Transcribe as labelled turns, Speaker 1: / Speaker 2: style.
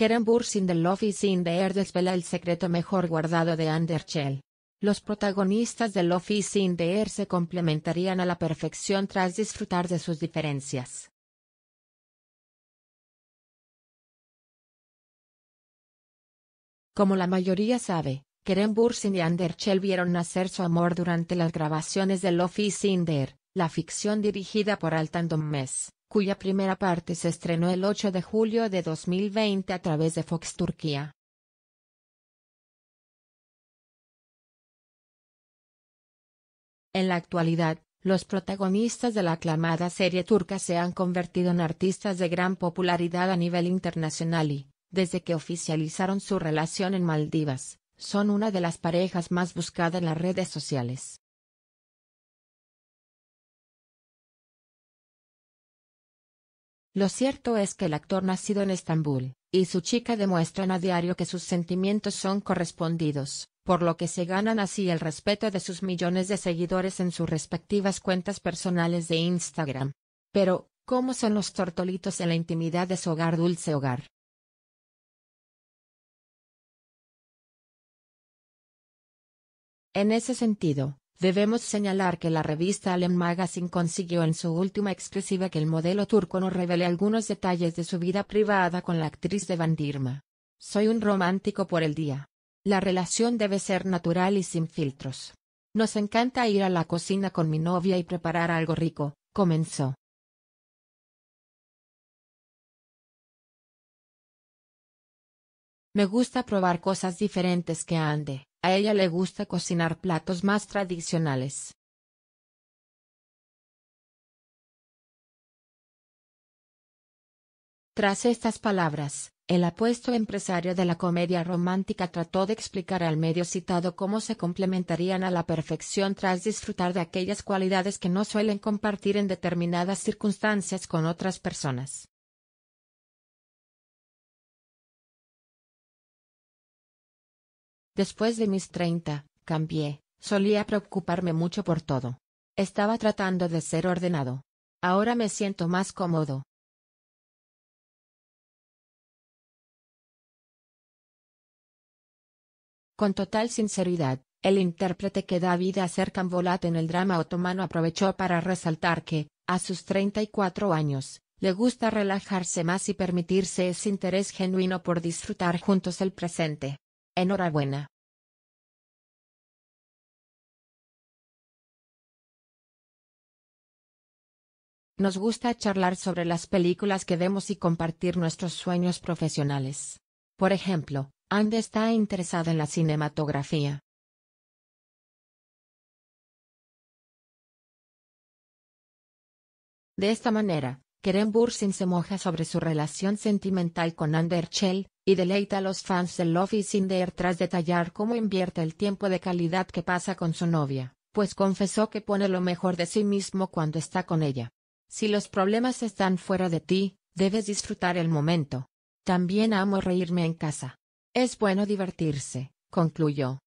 Speaker 1: Keren Bursin de Love is in the Air desvela el secreto mejor guardado de Anderchel. Los protagonistas de Love
Speaker 2: is in the Air se complementarían a la perfección tras disfrutar de sus diferencias. Como la mayoría sabe, Keren Bursin y Anderchel vieron nacer su amor durante
Speaker 1: las grabaciones de Love is in the Air, la ficción dirigida por Altan Dommes cuya
Speaker 2: primera parte se estrenó el 8 de julio de 2020 a través de Fox Turquía. En la actualidad, los protagonistas de la aclamada serie turca se han convertido
Speaker 1: en artistas de gran popularidad a nivel internacional y, desde que oficializaron su
Speaker 2: relación en Maldivas, son una de las parejas más buscadas en las redes sociales. Lo cierto es que el actor nacido en Estambul y su chica demuestran a diario que sus
Speaker 1: sentimientos son correspondidos, por lo que se ganan así el respeto de sus millones de seguidores en sus respectivas cuentas personales de Instagram. Pero, ¿cómo son
Speaker 2: los tortolitos en la intimidad de su hogar dulce hogar? En ese sentido,
Speaker 1: Debemos señalar que la revista Allen Magazine consiguió en su última exclusiva que el modelo turco nos revele algunos detalles de su vida privada con la actriz de Vandirma. Soy un romántico por el día. La relación debe ser natural y sin filtros. Nos encanta
Speaker 2: ir a la cocina con mi novia y preparar algo rico, comenzó. Me gusta probar cosas diferentes que ande. A ella le gusta cocinar platos más tradicionales. Tras estas palabras, el apuesto empresario de la comedia
Speaker 1: romántica trató de explicar al medio citado cómo se complementarían a la perfección tras disfrutar de aquellas cualidades que no suelen compartir en determinadas circunstancias con otras
Speaker 2: personas. Después de mis 30, cambié, solía preocuparme mucho por todo. Estaba tratando de ser ordenado. Ahora me siento más cómodo. Con total sinceridad, el intérprete que da vida a Serkan
Speaker 1: Bolat en el drama otomano aprovechó para resaltar que, a sus 34 años, le gusta relajarse más y permitirse ese interés genuino por disfrutar juntos el
Speaker 2: presente. Enhorabuena. Nos gusta charlar sobre las
Speaker 1: películas que vemos y compartir nuestros sueños profesionales. Por ejemplo,
Speaker 2: Andy está interesada en la cinematografía. De esta manera, Keren
Speaker 1: Bursin se moja sobre su relación sentimental con Ander Chell, y deleita a los fans del Love sin in tras detallar cómo invierte el tiempo de calidad que pasa con su novia, pues confesó que pone lo mejor de sí mismo cuando está con ella. Si los problemas están fuera de ti, debes disfrutar el momento. También amo reírme en casa. Es
Speaker 2: bueno divertirse, concluyó.